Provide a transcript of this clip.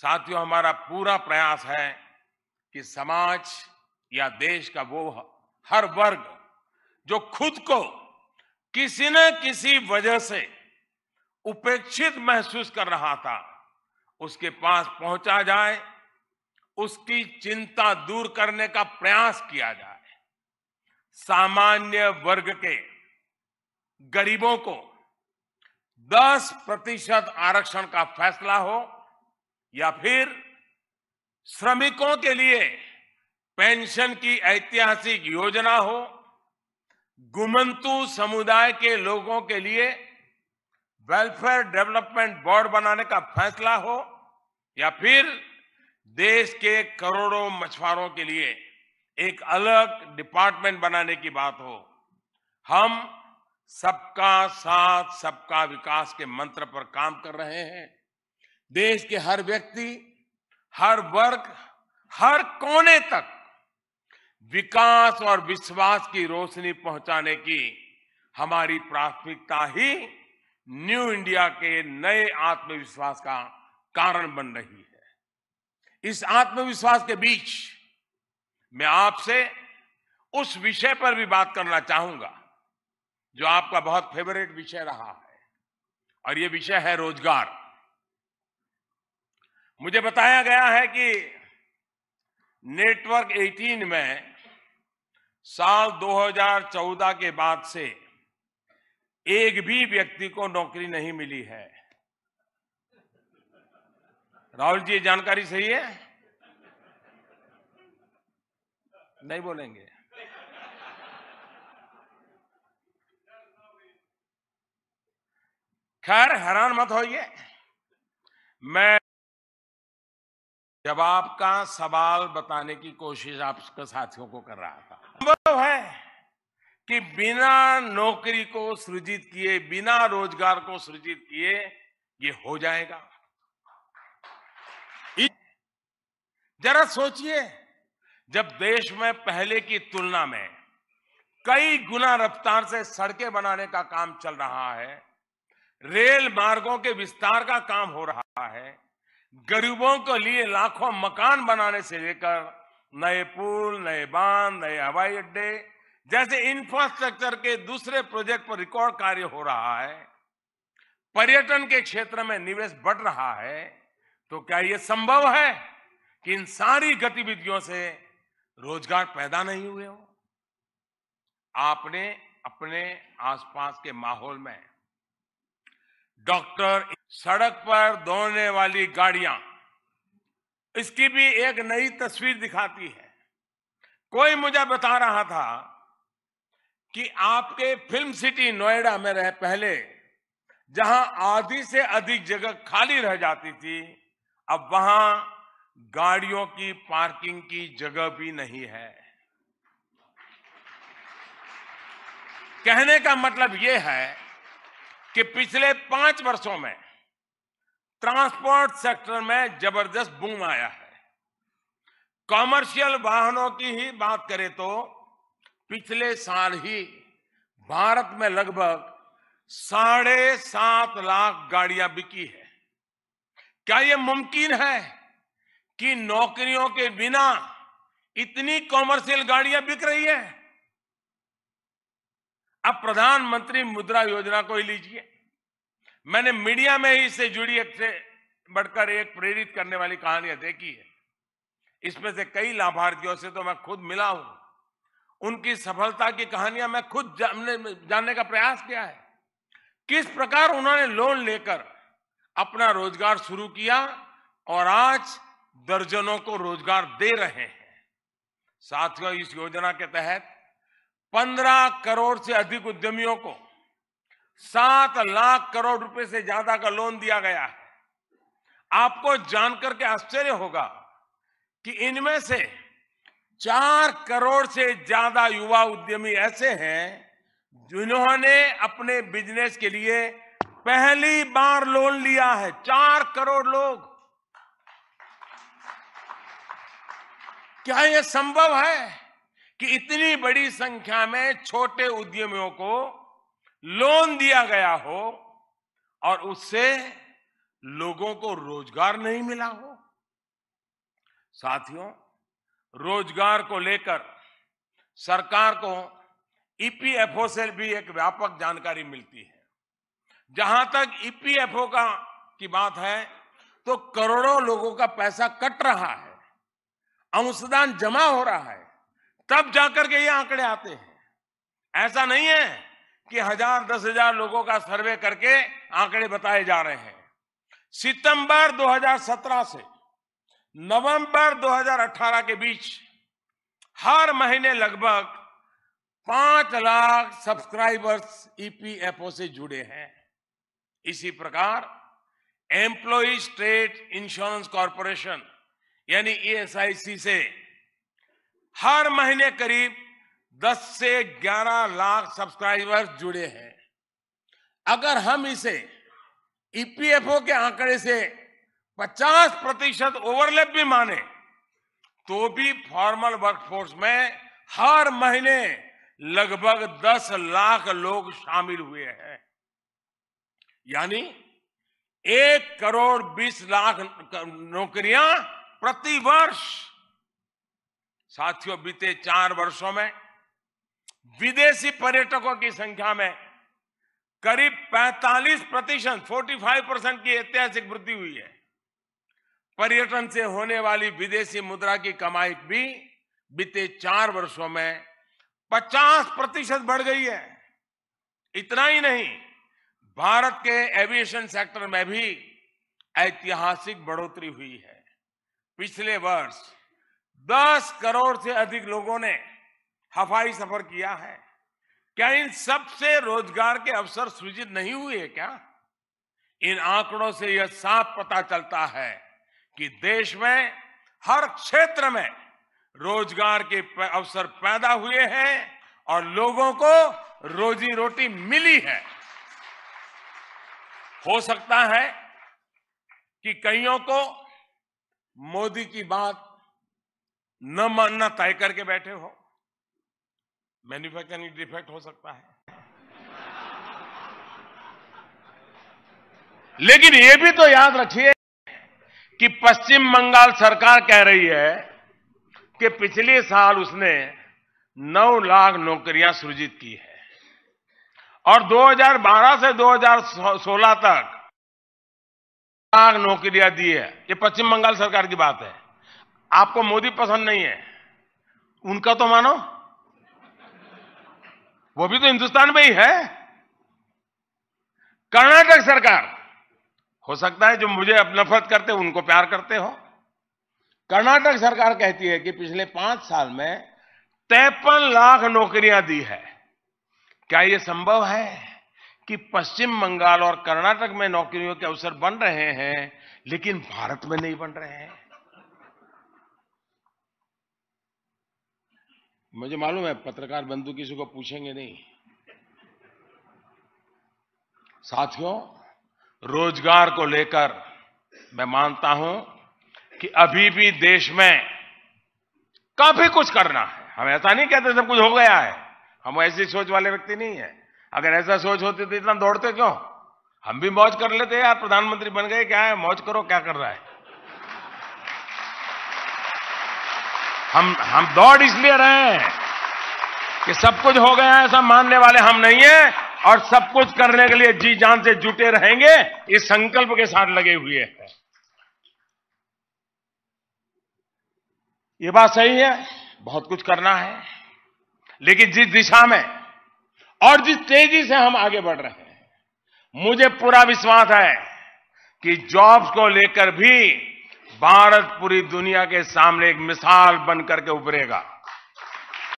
साथियों हमारा पूरा प्रयास है कि समाज या देश का वो हर वर्ग जो खुद को किसी न किसी वजह से उपेक्षित महसूस कर रहा था उसके पास पहुंचा जाए उसकी चिंता दूर करने का प्रयास किया जाए सामान्य वर्ग के गरीबों को 10 प्रतिशत आरक्षण का फैसला हो या फिर श्रमिकों के लिए पेंशन की ऐतिहासिक योजना हो गुमंतु समुदाय के लोगों के लिए वेलफेयर डेवलपमेंट बोर्ड बनाने का फैसला हो या फिर देश के करोड़ों मछुआरों के लिए एक अलग डिपार्टमेंट बनाने की बात हो हम सबका साथ सबका विकास के मंत्र पर काम कर रहे हैं देश के हर व्यक्ति हर वर्ग हर कोने तक विकास और विश्वास की रोशनी पहुंचाने की हमारी प्राथमिकता ही न्यू इंडिया के नए आत्मविश्वास का कारण बन रही है इस आत्मविश्वास के बीच मैं आपसे उस विषय पर भी बात करना चाहूंगा जो आपका बहुत फेवरेट विषय रहा है और ये विषय है रोजगार मुझे बताया गया है कि नेटवर्क 18 में साल 2014 के बाद से एक भी व्यक्ति को नौकरी नहीं मिली है राहुल जी जानकारी सही है नहीं बोलेंगे खैर हैरान मत होइए मैं जवाब का सवाल बताने की कोशिश आपके साथियों को कर रहा था संभव है कि बिना नौकरी को सृजित किए बिना रोजगार को सृजित किए ये हो जाएगा जरा सोचिए जब देश में पहले की तुलना में कई गुना रफ्तार से सड़कें बनाने का काम चल रहा है रेल मार्गों के विस्तार का काम हो रहा है गरीबों के लिए लाखों मकान बनाने से लेकर नए पुल नए बांध नए हवाई अड्डे जैसे इंफ्रास्ट्रक्चर के दूसरे प्रोजेक्ट पर रिकॉर्ड कार्य हो रहा है पर्यटन के क्षेत्र में निवेश बढ़ रहा है तो क्या यह संभव है कि इन सारी गतिविधियों से रोजगार पैदा नहीं हुए हो आपने अपने आसपास के माहौल में डॉक्टर सड़क पर दौड़ने वाली गाड़ियां इसकी भी एक नई तस्वीर दिखाती है कोई मुझे बता रहा था कि आपके फिल्म सिटी नोएडा में रह पहले जहां आधी से अधिक जगह खाली रह जाती थी अब वहां गाड़ियों की पार्किंग की जगह भी नहीं है कहने का मतलब यह है कि पिछले पांच वर्षों में ट्रांसपोर्ट सेक्टर में जबरदस्त बूम आया है कॉमर्शियल वाहनों की ही बात करें तो पिछले साल ही भारत में लगभग साढ़े सात लाख गाड़ियां बिकी है क्या यह मुमकिन है कि नौकरियों के बिना इतनी कॉमर्शियल गाड़ियां बिक रही है अब प्रधानमंत्री मुद्रा योजना को ही लीजिए मैंने मीडिया में ही इससे जुड़ी एक से बढ़कर एक प्रेरित करने वाली कहानियां देखी है इसमें से कई लाभार्थियों से तो मैं खुद मिला हूं उनकी सफलता की कहानियां मैं खुद जानने का प्रयास किया है किस प्रकार उन्होंने लोन लेकर अपना रोजगार शुरू किया और आज दर्जनों को रोजगार दे रहे हैं साथियों इस योजना के तहत 15 करोड़ से अधिक उद्यमियों को सात लाख करोड़ रुपए से ज्यादा का लोन दिया गया है आपको जानकर के आश्चर्य होगा कि इनमें से चार करोड़ से ज्यादा युवा उद्यमी ऐसे हैं जिन्होंने अपने बिजनेस के लिए पहली बार लोन लिया है चार करोड़ लोग क्या यह संभव है कि इतनी बड़ी संख्या में छोटे उद्यमियों को लोन दिया गया हो और उससे लोगों को रोजगार नहीं मिला हो साथियों रोजगार को लेकर सरकार को ईपीएफओ e से भी एक व्यापक जानकारी मिलती है जहां तक ईपीएफओ e का की बात है तो करोड़ों लोगों का पैसा कट रहा है अंशदान जमा हो रहा है तब जाकर के ये आंकड़े आते हैं ऐसा नहीं है कि हजार दस हजार लोगों का सर्वे करके आंकड़े बताए जा रहे हैं सितंबर 2017 से नवंबर 2018 के बीच हर महीने लगभग पांच लाख सब्सक्राइबर्स ईपीएफओ से जुड़े हैं इसी प्रकार एम्प्लॉय स्टेट इंश्योरेंस कॉरपोरेशन यानी ईएसआईसी से हर महीने करीब 10 से 11 लाख सब्सक्राइबर्स जुड़े हैं अगर हम इसे ईपीएफओ e के आंकड़े से 50 प्रतिशत ओवरलैप भी माने तो भी फॉर्मल वर्कफोर्स में हर महीने लगभग 10 लाख लोग शामिल हुए हैं यानी एक करोड़ 20 लाख नौकरियां प्रति वर्ष साथियों बीते चार वर्षों में विदेशी पर्यटकों की संख्या में करीब 45 प्रतिशत फोर्टी फाइव परसेंट की ऐतिहासिक वृद्धि हुई है पर्यटन से होने वाली विदेशी मुद्रा की कमाई भी बीते चार वर्षों में 50 प्रतिशत बढ़ गई है इतना ही नहीं भारत के एविएशन सेक्टर में भी ऐतिहासिक बढ़ोतरी हुई है पिछले वर्ष 10 करोड़ से अधिक लोगों ने हवाई सफर किया है क्या इन सब से रोजगार के अवसर सृजित नहीं हुए क्या इन आंकड़ों से यह साफ पता चलता है कि देश में हर क्षेत्र में रोजगार के अवसर पैदा हुए हैं और लोगों को रोजी रोटी मिली है हो सकता है कि कईयों को मोदी की बात न मानना तय करके बैठे हो मैन्युफैक्चरिंग डिफेक्ट हो सकता है लेकिन यह भी तो याद रखिए कि पश्चिम बंगाल सरकार कह रही है कि पिछले साल उसने 9 लाख नौकरियां सृजित की है और 2012 से 2016 तक लाख नौकरियां दी है ये पश्चिम बंगाल सरकार की बात है आपको मोदी पसंद नहीं है उनका तो मानो वो भी तो हिंदुस्तान में ही है कर्नाटक सरकार हो सकता है जो मुझे अब नफरत करते उनको प्यार करते हो कर्नाटक सरकार कहती है कि पिछले पांच साल में तेपन लाख नौकरियां दी है क्या यह संभव है कि पश्चिम बंगाल और कर्नाटक में नौकरियों के अवसर बन रहे हैं लेकिन भारत में नहीं बन रहे हैं मुझे मालूम है पत्रकार बंधु किसी को पूछेंगे नहीं साथियों रोजगार को लेकर मैं मानता हूं कि अभी भी देश में काफी कुछ करना है हम ऐसा नहीं कहते सब कुछ हो गया है हम ऐसी सोच वाले व्यक्ति नहीं है अगर ऐसा सोच होती तो इतना दौड़ते क्यों हम भी मौज कर लेते यार प्रधानमंत्री बन गए क्या है मौज करो क्या कर रहा है हम हम दौड़ इसलिए रहे हैं कि सब कुछ हो गया ऐसा मानने वाले हम नहीं है और सब कुछ करने के लिए जी जान से जुटे रहेंगे इस संकल्प के साथ लगे हुए हैं ये बात सही है बहुत कुछ करना है लेकिन जिस दिशा में और जिस तेजी से हम आगे बढ़ रहे हैं मुझे पूरा विश्वास है कि जॉब्स को लेकर भी भारत पूरी दुनिया के सामने एक मिसाल बनकर के उभरेगा